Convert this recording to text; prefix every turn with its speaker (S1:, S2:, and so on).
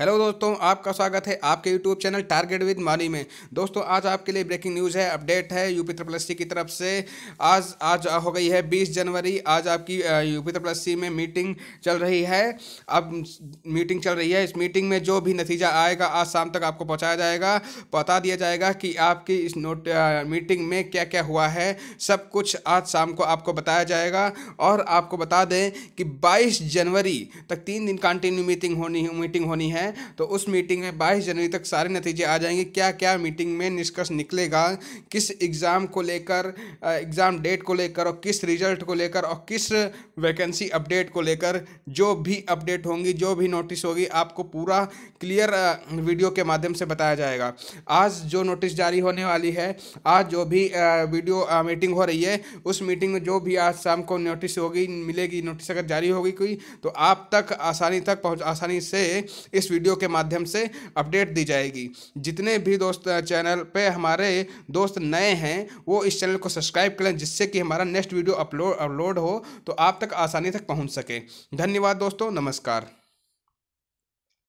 S1: hello दोस्तों आपका स्वागत है आपके यूट्यूब चैनल टारगेट विद मानी में दोस्तों आज आपके लिए ब्रेकिंग न्यूज़ है अपडेट है यूपी ट्रिपल सी की तरफ से आज आज हो गई है 20 जनवरी आज आपकी यूपी ट्रिपल सी में मीटिंग चल रही है अब मीटिंग चल रही है इस मीटिंग में जो भी नतीजा आएगा आज शाम तक आपको पहुँचाया जाएगा बता दिया जाएगा कि आपकी इस नोट आ, मीटिंग में क्या क्या हुआ है सब कुछ आज शाम को आपको बताया जाएगा और आपको बता दें कि बाईस जनवरी तक तीन दिन कंटिन्यू मीटिंग होनी मीटिंग होनी है है तो उस मीटिंग में बाईस जनवरी तक सारे नतीजे आ जाएंगे क्या क्या मीटिंग में निष्कर्ष निकलेगा किस एग्ज़ाम को लेकर एग्ज़ाम डेट को लेकर और किस रिजल्ट को लेकर और किस वैकेंसी अपडेट को लेकर जो भी अपडेट होंगी जो भी नोटिस होगी आपको पूरा क्लियर वीडियो के माध्यम से बताया जाएगा आज जो नोटिस जारी होने वाली है आज जो भी वीडियो मीटिंग हो रही है उस मीटिंग में जो भी आज शाम को नोटिस होगी मिलेगी नोटिस अगर जारी होगी कोई तो आप तक आसानी तक पहुंच आसानी से इस वीडियो के माध्यम से अपडेट दी जाएगी जितने भी दोस्त चैनल पे हमारे दोस्त नए हैं वो इस चैनल को सब्सक्राइब करें जिससे कि हमारा नेक्स्ट वीडियो अपलोड अपलोड हो तो आप तक आसानी तक पहुँच सके धन्यवाद दोस्तों नमस्कार